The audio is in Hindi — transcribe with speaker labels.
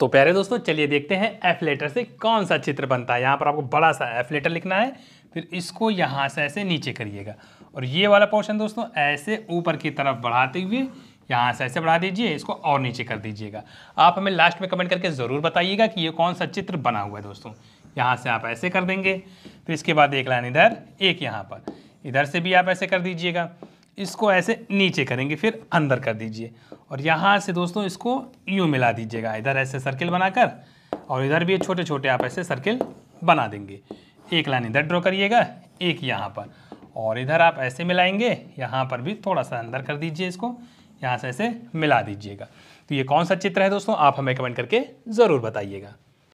Speaker 1: तो प्यारे दोस्तों चलिए देखते हैं एफ लेटर से कौन सा चित्र बनता है यहाँ पर आपको बड़ा सा एफ लेटर लिखना है फिर इसको यहाँ से ऐसे नीचे करिएगा और ये वाला पोर्शन दोस्तों ऐसे ऊपर की तरफ बढ़ाते हुए यहाँ से ऐसे बढ़ा दीजिए इसको और नीचे कर दीजिएगा आप हमें लास्ट में कमेंट करके ज़रूर बताइएगा कि ये कौन सा चित्र बना हुआ है दोस्तों यहाँ से आप ऐसे कर देंगे फिर इसके बाद एक लाइन इधर एक यहाँ पर इधर से भी आप ऐसे कर दीजिएगा इसको ऐसे नीचे करेंगे फिर अंदर कर दीजिए और यहाँ से दोस्तों इसको यूँ मिला दीजिएगा इधर ऐसे सर्किल बनाकर और इधर भी छोटे छोटे आप ऐसे सर्किल बना देंगे एक लाइन इधर ड्रॉ करिएगा एक यहाँ पर और इधर आप ऐसे मिलाएंगे यहाँ पर भी थोड़ा सा अंदर कर दीजिए इसको यहाँ से ऐसे मिला दीजिएगा तो ये कौन सा चित्र है दोस्तों आप हमें कमेंट करके ज़रूर बताइएगा